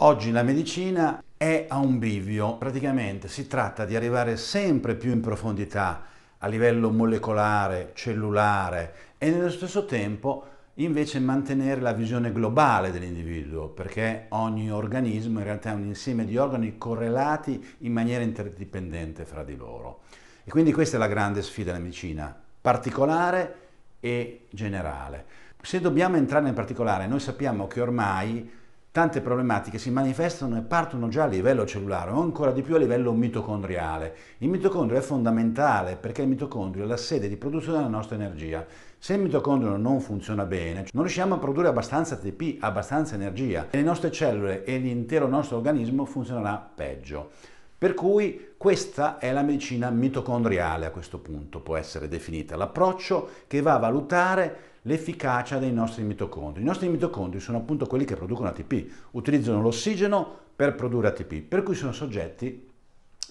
Oggi la medicina è a un bivio, praticamente si tratta di arrivare sempre più in profondità a livello molecolare, cellulare e nello stesso tempo invece mantenere la visione globale dell'individuo, perché ogni organismo in realtà è un insieme di organi correlati in maniera interdipendente fra di loro. E quindi questa è la grande sfida della medicina, particolare e generale. Se dobbiamo entrare nel particolare, noi sappiamo che ormai tante problematiche si manifestano e partono già a livello cellulare o ancora di più a livello mitocondriale. Il mitocondrio è fondamentale perché il mitocondrio è la sede di produzione della nostra energia. Se il mitocondrio non funziona bene, non riusciamo a produrre abbastanza ATP, abbastanza energia e le nostre cellule e l'intero nostro organismo funzionerà peggio. Per cui questa è la medicina mitocondriale a questo punto, può essere definita, l'approccio che va a valutare l'efficacia dei nostri mitocondri. I nostri mitocondri sono appunto quelli che producono ATP, utilizzano l'ossigeno per produrre ATP, per cui sono soggetti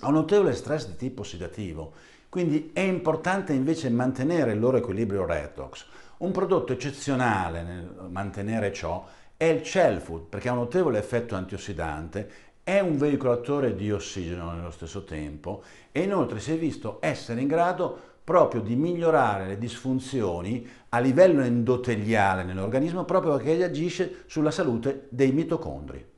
a un notevole stress di tipo ossidativo. Quindi è importante invece mantenere il loro equilibrio redox. Un prodotto eccezionale nel mantenere ciò è il Cell perché ha un notevole effetto antiossidante è un veicolatore di ossigeno nello stesso tempo e inoltre si è visto essere in grado proprio di migliorare le disfunzioni a livello endoteliale nell'organismo proprio perché agisce sulla salute dei mitocondri.